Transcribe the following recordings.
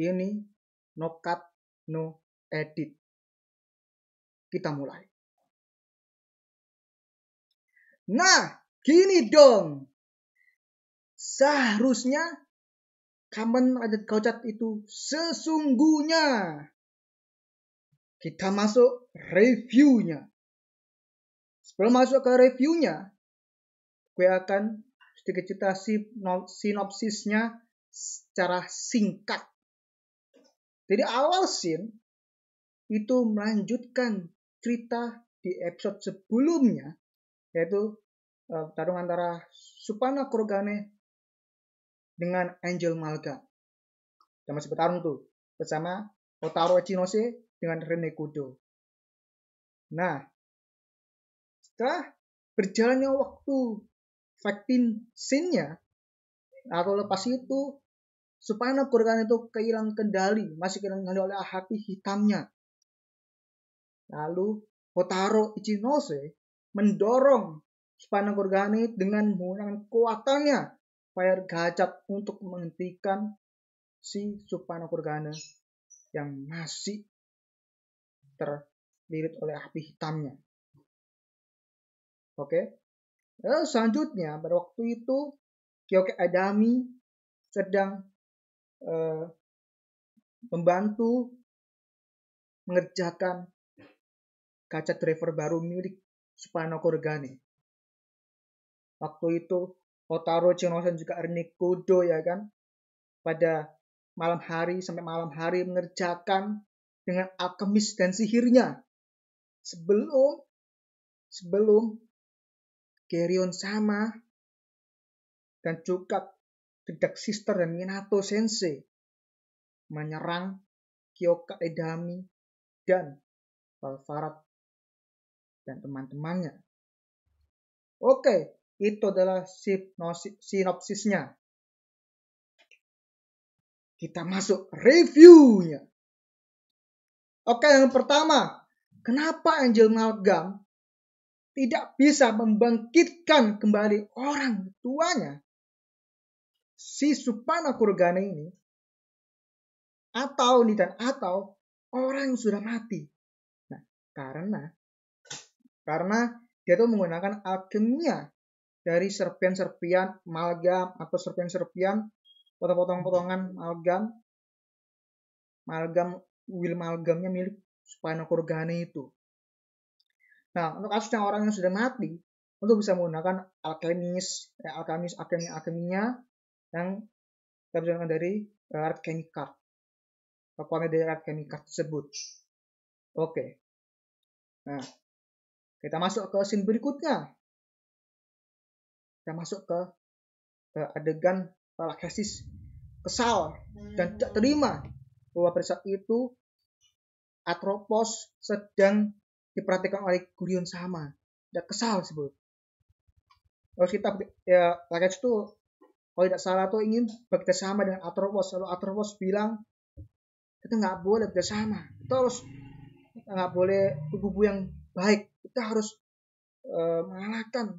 ini no cut, no edit. Kita mulai. Nah, gini dong. Seharusnya Kamen Rider Gaucat itu sesungguhnya. Kita masuk reviewnya. Sebelum masuk ke reviewnya, gue akan sedikit cerita sinopsisnya secara singkat. Jadi awal scene itu melanjutkan cerita di episode sebelumnya yaitu uh, tarung antara Supana Kurgane dengan Angel Malga. Sama masih bertarung tuh bersama Otaro Echinose dengan Rene Kudo. Nah, setelah berjalannya waktu fighting scene-nya atau lepas itu supaya anak quran itu kehilangan kendali, masih kehilangan kendali oleh api hitamnya. Lalu Kotaro Ichinose mendorong Supana Kurgani dengan menggunakan kekuatannya Fire Gajah untuk menghentikan si Supana Kurgana yang masih terlilit oleh api hitamnya. Oke. Lalu selanjutnya pada waktu itu Kyoke Adami sedang Eh, membantu mengerjakan kaca driver baru milik Supano Korgane. Waktu itu Otaro Chinosan juga Ernie Kudo ya kan pada malam hari sampai malam hari mengerjakan dengan alkemis dan sihirnya sebelum sebelum Kerion sama dan juga Dedak Sister dan Minato Sensei menyerang Kyoka Edami dan Valfarat dan teman-temannya. Oke, itu adalah sinopsisnya. Kita masuk reviewnya. Oke, yang pertama, kenapa Angel Malgam tidak bisa membangkitkan kembali orang tuanya si supana kurgana ini atau nih dan atau orang yang sudah mati. Nah, karena karena dia itu menggunakan alkimia dari serpian-serpian amalgam atau serpian-serpian potong-potongan amalgam amalgam wil amalgamnya milik supana kurgana itu. Nah, untuk kasusnya orang yang sudah mati, untuk bisa menggunakan alkemis, ya, alkemis, alkemi, alkeminya yang terjemahan dari uh, Art Chemicard laporan dari Art Chemicard tersebut oke okay. nah kita masuk ke scene berikutnya kita masuk ke ke eh, adegan para kesis kesal dan hmm. tidak terima bahwa pada saat itu Atropos sedang diperhatikan oleh Gurion sama. Tidak kesal sebut. Terus kita ya, Lakesh itu kalau tidak salah tuh ingin sama dengan atropos lalu atropos bilang kita nggak boleh sama kita harus kita nggak boleh kubu yang baik kita harus uh, mengalahkan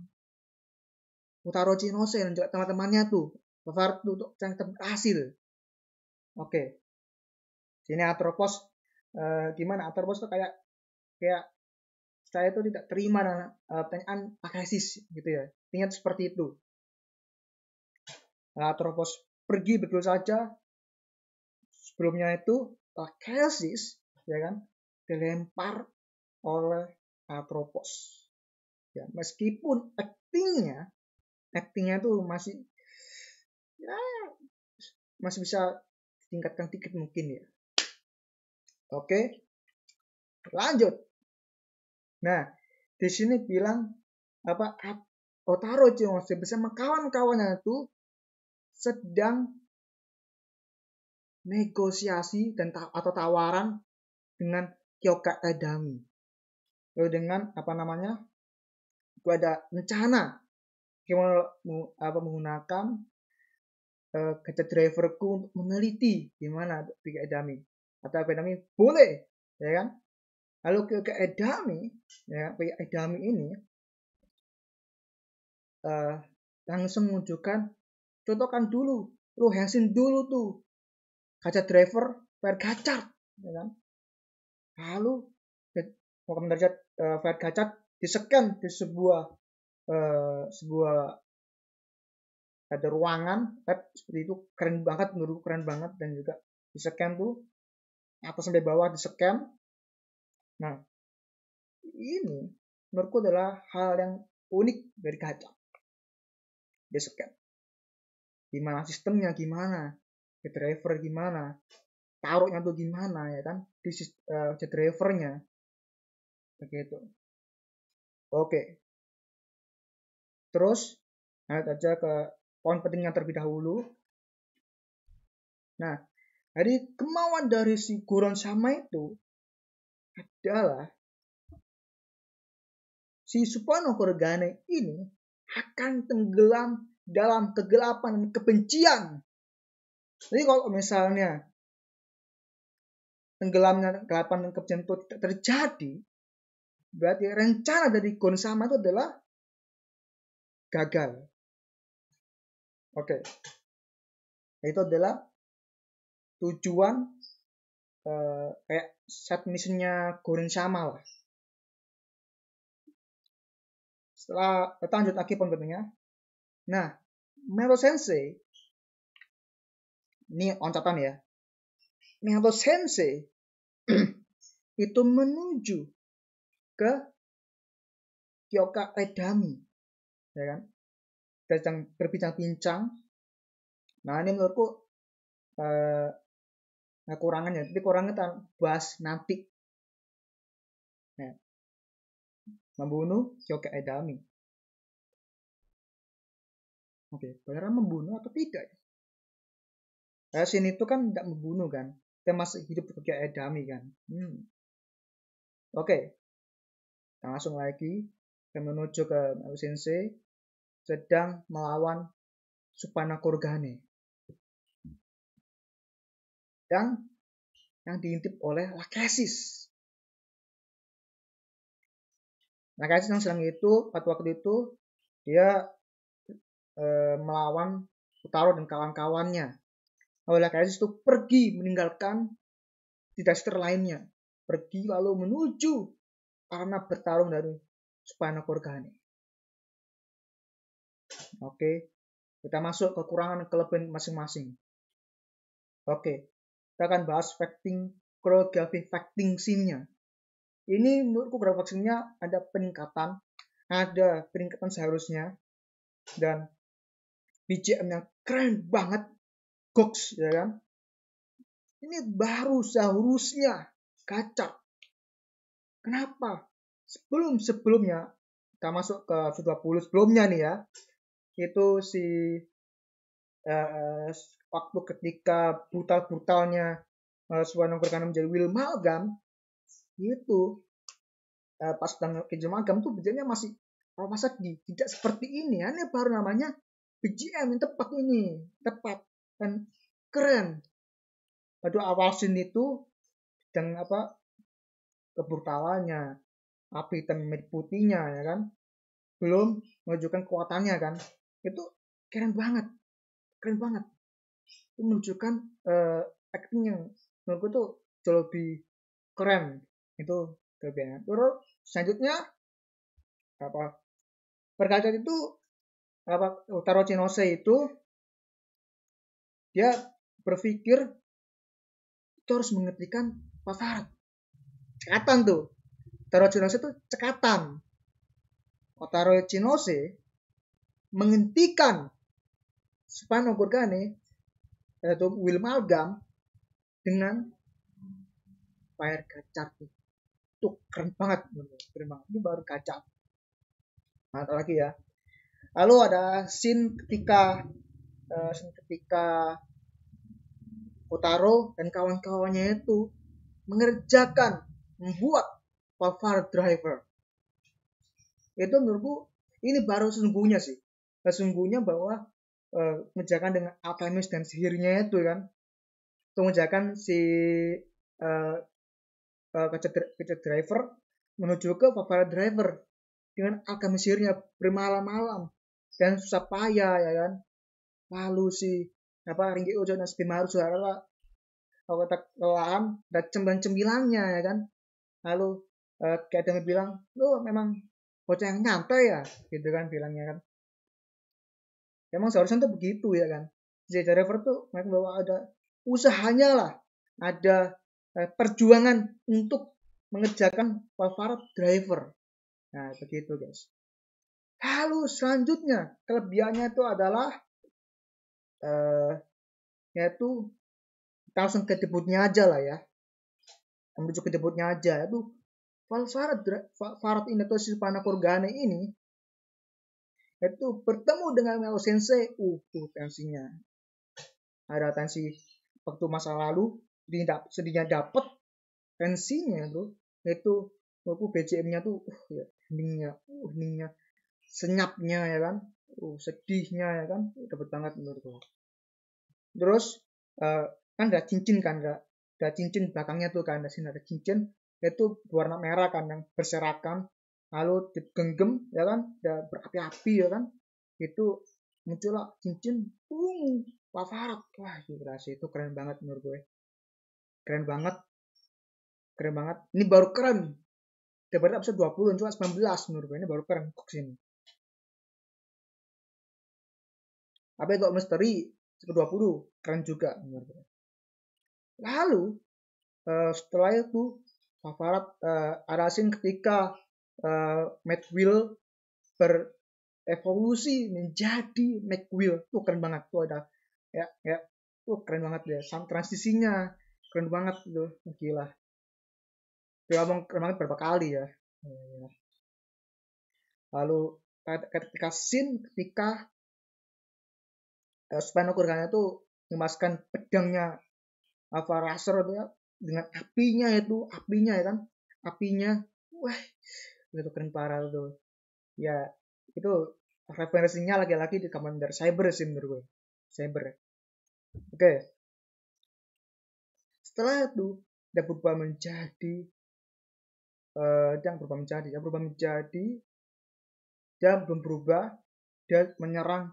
Utaro Cinose dan juga teman-temannya tuh Bavar untuk yang berhasil oke okay. sini Atropos uh, eh, gimana Atropos tuh kayak kayak saya tuh tidak terima dengan uh, eh, pertanyaan Akasis gitu ya ingat seperti itu Atropos pergi betul saja. Sebelumnya itu Kelsis, ya kan dilempar oleh Atropos. Ya, meskipun aktingnya aktingnya itu masih ya masih bisa tingkatkan tiket mungkin ya. Oke. Lanjut. Nah, di sini bilang apa Otaro Chiyoshi bisa mengkawan kawannya itu sedang negosiasi dan atau tawaran dengan Kyoka Edami. Lalu dengan apa namanya? itu ada rencana gimana apa menggunakan uh, driverku untuk meneliti gimana Kyoka Edami. Atau Kyoka Edami boleh, ya kan? Lalu Kyoka Edami, ya kan, Kyoka Edami ini uh, langsung menunjukkan contohkan dulu lu hasin dulu tuh kaca driver fair gacar ya kan lalu Muhammad Darjat eh, fair gacar di scan di sebuah uh, sebuah ada ruangan lab seperti itu keren banget menurutku keren banget dan juga di scan tuh atas sampai bawah di scan nah ini menurutku adalah hal yang unik dari di scan gimana sistemnya gimana ke driver gimana taruhnya tuh gimana ya kan di uh, drivernya begitu oke terus lihat aja ke poin pentingnya terlebih dahulu nah jadi kemauan dari si Goron sama itu adalah si Supano Korgane ini akan tenggelam dalam kegelapan dan kebencian. Jadi kalau misalnya tenggelamnya kegelapan dan kebencian itu terjadi, berarti rencana dari Gonsama itu adalah gagal. Oke. Okay. Itu adalah tujuan eh, kayak set missionnya Gonsama lah. Setelah lanjut lagi pembentuknya. Nah, Melo Sensei ini oncatan ya Melo Sensei itu menuju ke Kyoka Edami ya kan kita sedang berbincang-bincang nah ini menurutku eh, nah kurangannya tapi kurangnya kita bahas nanti nah, membunuh Kyoka Edami Oke, okay. membunuh atau tidak? Yasin itu kan tidak membunuh kan? Kita masih hidup sebagai edami kan? Hmm. Oke, okay. Kita langsung lagi kita menuju ke Sensei sedang melawan Supana Kurgane. Dan yang diintip oleh Lakesis. Lakesis yang sedang itu, pada waktu itu, dia e, melawan Utaro dan kawan-kawannya. Oleh karena itu pergi meninggalkan disaster lainnya. Pergi lalu menuju karena bertarung dari Spina Korgane. Oke, kita masuk kekurangan kelebihan masing-masing. Oke, kita akan bahas fighting koreografi fighting scene-nya. Ini menurutku koreografi scene ada peningkatan, ada peningkatan seharusnya, dan bcm yang keren banget, goks ya kan? Ini baru seharusnya kacak. Kenapa? Sebelum sebelumnya kita masuk ke 20 sebelumnya nih ya, itu si uh, waktu ketika brutal-brutalnya uh, Suwarno Purkana menjadi Will Malgam itu uh, pas tanggal ke tuh bejanya masih masa di, tidak seperti ini aneh baru namanya BGM yang tepat ini tepat dan keren pada awal scene itu dan apa keburtawanya api hitam putihnya ya kan belum menunjukkan kekuatannya kan itu keren banget keren banget itu menunjukkan uh, acting yang menurutku tuh jauh lebih keren itu kelebihannya terus selanjutnya apa perkataan itu apa Utaro oh, Chinose itu dia berpikir itu harus mengetikkan pasaran cekatan tuh Utaro Chinose itu cekatan Utaro Chinose menghentikan Spano Gorgane yaitu Will Algam dengan fire kacar tuh itu keren banget keren banget ini baru kacar nah lagi ya lalu ada scene ketika uh, scene ketika Kotaro dan kawan-kawannya itu mengerjakan membuat Power Driver itu menurutku ini baru sesungguhnya sih sesungguhnya bahwa uh, dengan alchemist dan sihirnya itu kan itu mengerjakan si uh, uh, kecil driver menuju ke Papara driver dengan alkemis sihirnya bermalam-malam kan susah payah ya kan lalu sih apa ringgit Ojo dan Bimaru suara lah kalau kata kelam dan cemban cembilannya ya kan lalu uh, kayak ada bilang lu memang bocah yang nyantai ya gitu kan bilangnya kan emang seharusnya tuh begitu ya kan jadi driver tuh mereka bahwa ada usahanya lah ada eh, perjuangan untuk mengerjakan favorit driver nah begitu guys Lalu selanjutnya kelebihannya itu adalah uh, yaitu kita langsung ke debutnya aja lah ya. Menuju ke debutnya aja itu ini Farad Inatoshi panakorgane ini yaitu bertemu dengan Mel Sensei, uh, tuh tensinya. Ada tensi waktu masa lalu, sedihnya, dapat dapet tensinya tuh, yaitu waktu bgm nya tuh, uh, ya, heningnya, uh, heningnya, senyapnya ya kan uh, sedihnya ya kan dapat banget menurut gua terus uh, kan ada cincin kan ada, ada cincin belakangnya tuh kan ada sini ada cincin itu warna merah kan yang berserakan lalu digenggam ya kan ada berapi-api ya kan itu muncullah cincin bung Wafarat wah vibrasi itu keren banget menurut gue keren banget keren banget ini baru keren daripada episode 20 cuma 19 menurut gue ini baru keren kok sini Apa itu misteri ke-20? Keren juga. Lalu uh, setelah itu Favarat uh, eh, Arasin ketika uh, eh, Will berevolusi menjadi Matt Will tuh keren banget tuh ada ya ya tuh keren banget ya sang transisinya keren banget tuh gila dia ngomong keren banget berapa kali ya iya, iya. lalu ketika sin ketika Eh, Spano Kurkana itu memasukkan pedangnya apa itu ya dengan apinya itu apinya ya kan apinya wah itu keren parah tuh ya itu referensinya lagi-lagi di Commander Cyber sih menurut gue Cyber oke setelah itu dia berubah menjadi uh, dia berubah menjadi dia berubah menjadi dia belum berubah dia menyerang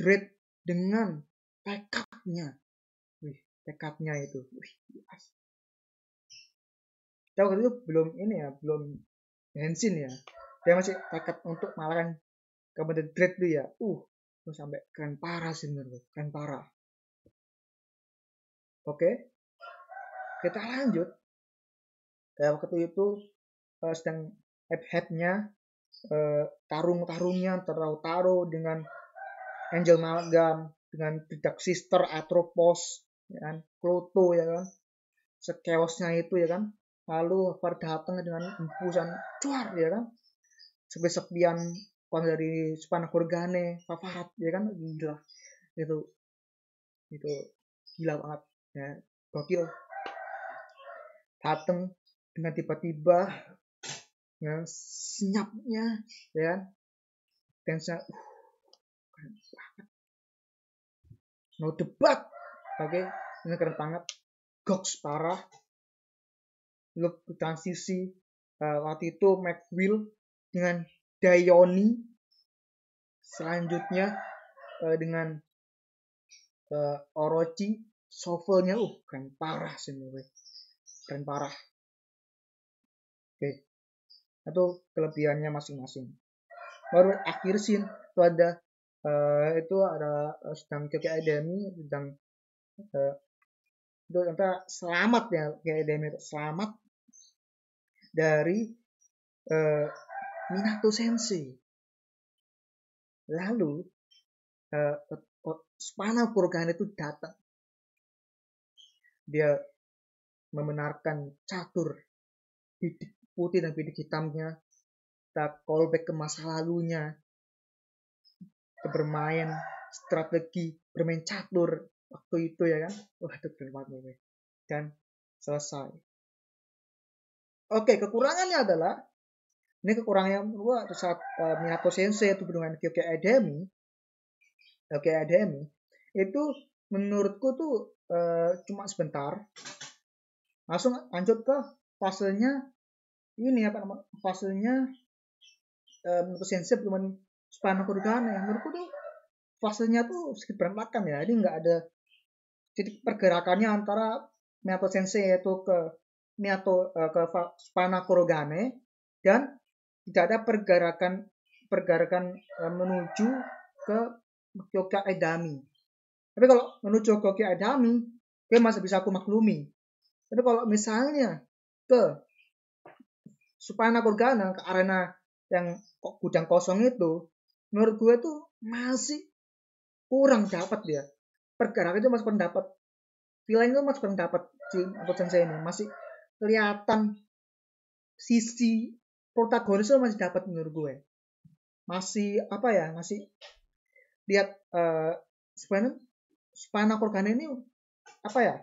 Dread dengan tekadnya. Wih, tekadnya itu. Wih, yes. Kita waktu itu belum ini ya, belum bensin ya. Dia masih tekad untuk Malang kemudian dread tuh ya. Uh, tuh sampai keren parah menurut keren parah. Oke. Kita lanjut. Eh, waktu itu uh, sedang head-headnya uh, tarung-tarungnya terlalu taruh dengan Angel Malgam dengan Dark Sister, Atropos, ya kan, Pluto ya kan, sekeosnya itu ya kan, lalu datang dengan empusan cuar ya kan, sebesepian kon dari Spana Kurgane, Paparat ya kan, gila itu itu gila banget ya gokil datang dengan tiba-tiba ya, senyapnya ya dan uh, no debat oke okay? ini keren banget goks parah look transisi uh, waktu itu McWill dengan Dayoni selanjutnya uh, dengan uh, Orochi shovelnya uh keren parah sih menurut keren parah oke okay. itu kelebihannya masing-masing baru akhir scene itu ada uh, itu ada eh, sedang tentang Tokyo sedang uh, eh, itu selamat ya Tokyo itu selamat dari uh, Minato Sensei lalu uh, Spana Kurgan itu datang dia membenarkan catur bidik putih dan bidik hitamnya tak callback ke masa lalunya bermain strategi bermain catur waktu itu ya kan wah itu keren banget dan selesai oke kekurangannya adalah ini kekurangan kekurangannya gua saat uh, Minato Sensei itu dengan Kyoke Academy Kyoke Academy itu menurutku tuh uh, cuma sebentar langsung lanjut ke fasenya ini apa nama fasenya uh, Sensei Kurgane yang menurutku tuh fasenya tuh sedikit berantakan ya ini nggak ada titik pergerakannya antara Miyato Sensei yaitu ke Miyato uh, ke Spana Kurogane dan tidak ada pergerakan pergerakan uh, menuju ke Kyoka Edami. Tapi kalau menuju ke Kyoka Edami, dia masih bisa aku maklumi. Tapi kalau misalnya ke Supana Kurgane ke arena yang gudang kosong itu, menurut gue tuh masih kurang dapat dia pergerakan itu masih kurang dapat. feeling itu masih kurang dapat. Jin atau Sensei ini masih kelihatan sisi protagonis itu masih dapat menurut gue masih apa ya masih lihat uh, Spana Korgane ini apa ya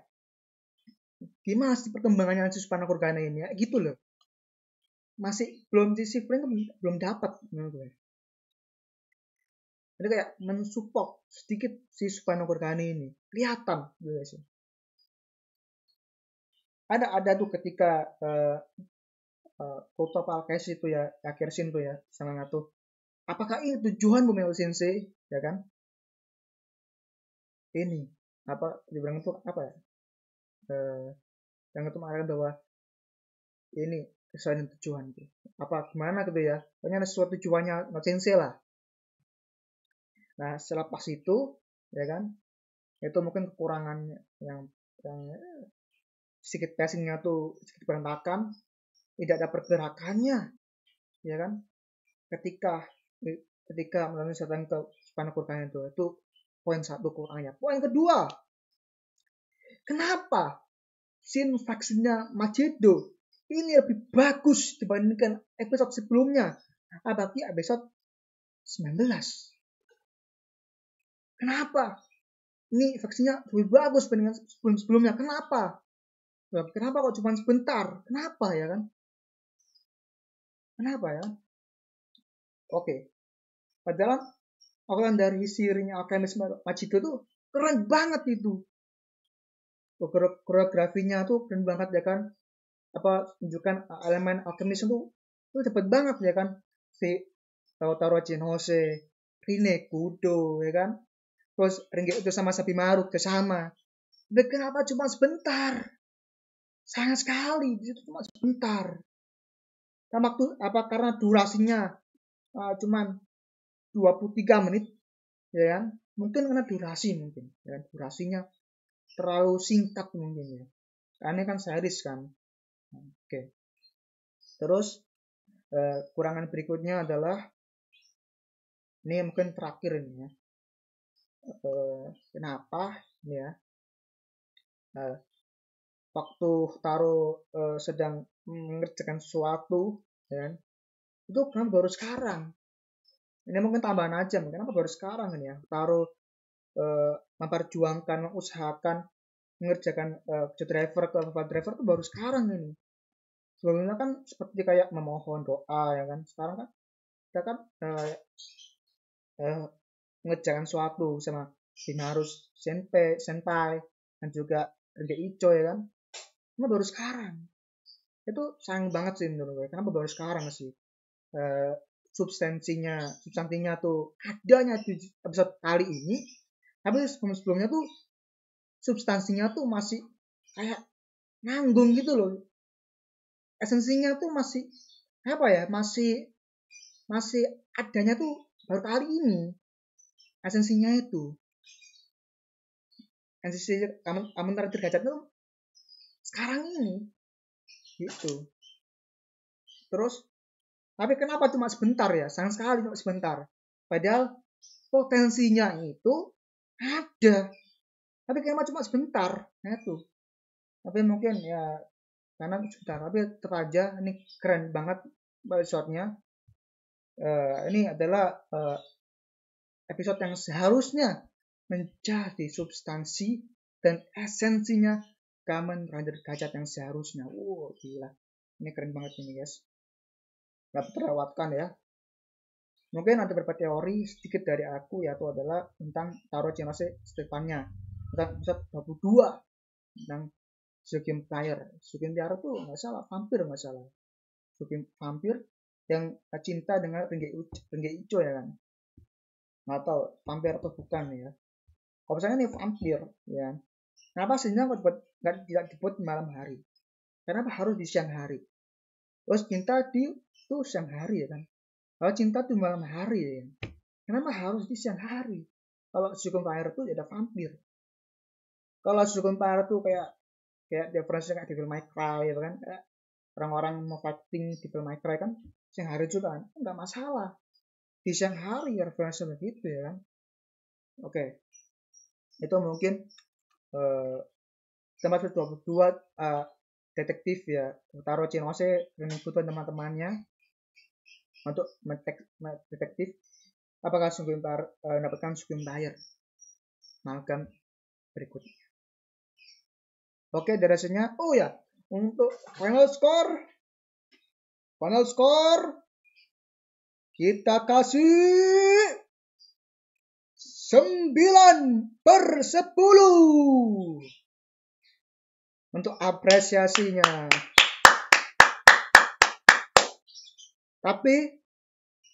gimana sih perkembangannya si Spana Korgane ini ya gitu loh masih belum disiplin belum dapat menurut gue jadi kayak mensupport sedikit si Supano Kurgani ini kelihatan gitu sih ada ada tuh ketika uh, uh, Toto Palkes itu ya akhir sin tuh ya sama ngatu apakah ini tujuan Bumil Sensei ya kan ini apa dibilang itu apa ya uh, yang itu marah bahwa ini selain tujuan tuh apa gimana gitu ya pokoknya ada sesuatu tujuannya no sensei lah Nah, selepas itu, ya kan, itu mungkin kekurangan yang, yang sedikit passingnya tuh sedikit berantakan, tidak ada pergerakannya, ya kan? Ketika ketika melalui setan ke sepanjang kurangnya itu, itu poin satu kurangnya. Poin kedua, kenapa sin vaksinnya Macedo ini lebih bagus dibandingkan episode sebelumnya, apalagi episode 19 Kenapa? Ini vaksinnya lebih bagus dengan sebelum sebelumnya. Kenapa? Kenapa kok cuma sebentar? Kenapa ya kan? Kenapa ya? Oke. Padahal orang dari sirinya alkemis Majido tuh keren banget itu. Koreografinya tuh keren banget ya kan. Apa tunjukkan elemen akademis itu itu cepet banget ya kan. Si Tautaro Jinhose, Rine Kudo ya kan. Terus Renggek itu sama sapi maruk itu sama. Kenapa cuma sebentar? Sayang sekali, itu cuma sebentar. Karena waktu apa karena durasinya uh, cuma 23 menit ya kan? Mungkin karena durasi mungkin, ya kan? durasinya terlalu singkat mungkin ya. Karena kan series kan. Oke. Okay. Terus uh, kurangan berikutnya adalah ini mungkin terakhir ini ya eh, kenapa ya eh, waktu taruh eh, sedang mengerjakan sesuatu ya kan? itu kenapa baru sekarang ini mungkin tambahan aja mungkin apa baru sekarang ini? ya taruh eh, memperjuangkan usahakan mengerjakan eh, ke driver ke driver itu baru sekarang ini sebelumnya kan seperti kayak memohon doa ya kan sekarang kan kita kan eh, eh, mengerjakan suatu sama Sinarus Senpai, Senpai dan juga Rinde Ico ya kan cuma baru sekarang itu sayang banget sih menurut gue kenapa baru sekarang sih uh, substansinya substansinya tuh adanya di episode kali ini tapi sebelum sebelumnya tuh substansinya tuh masih kayak nanggung gitu loh esensinya tuh masih apa ya masih masih adanya tuh baru kali ini esensinya itu esensi kamu kamu target tuh sekarang ini gitu terus tapi kenapa cuma sebentar ya sayang sekali cuma sebentar padahal potensinya itu ada tapi kenapa cuma sebentar nah itu tapi mungkin ya karena sebentar tapi teraja ini keren banget shotnya uh, ini adalah uh, episode yang seharusnya menjadi substansi dan esensinya Kamen Rider Gajat yang seharusnya. Wow, gila. Ini keren banget ini, guys. Gak terawatkan ya. Mungkin nanti beberapa teori sedikit dari aku yaitu adalah tentang Taro Chinose depannya. Tentang episode 22 tentang Sukim Player. Sukim Player tuh nggak salah, vampir nggak salah. Sukim vampir yang cinta dengan ringgit Ijo ya kan nggak tahu vampir atau bukan ya kalau misalnya ini vampir ya kenapa sebenarnya nggak dibuat nggak tidak dibuat malam hari kenapa harus di siang hari terus cinta di itu siang hari ya kan kalau cinta di malam hari ya kenapa harus di siang hari kalau Sukun Fire itu ada vampir kalau Sukun Fire itu kayak kayak referensinya kayak Devil May Cry ya kan orang-orang mau fighting Devil May Cry kan siang hari juga kan nggak masalah di siang hari referensi begitu ya kan oke okay. itu mungkin uh, tempat buat uh, eh, detektif ya taruh Taro dengan kutuan teman-temannya untuk detektif apakah sungguh uh, mendapatkan sungguh bayar makan berikutnya oke okay, oh ya untuk final score final score kita kasih 9 per 10 untuk apresiasinya. Tapi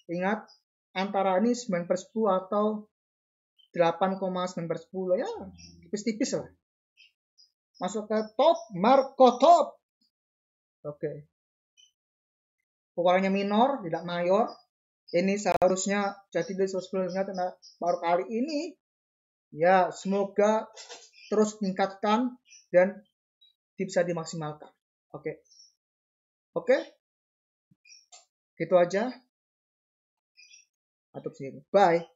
ingat antara ini 9 per 10 atau 8,9 per 10 ya tipis-tipis lah. Masuk ke top, Marco top. Oke. Okay. Pokoknya minor, tidak mayor ini seharusnya jadi dari sebelumnya baru kali ini ya semoga terus tingkatkan dan bisa dimaksimalkan. Oke. Oke. Gitu aja. Atau sini Bye.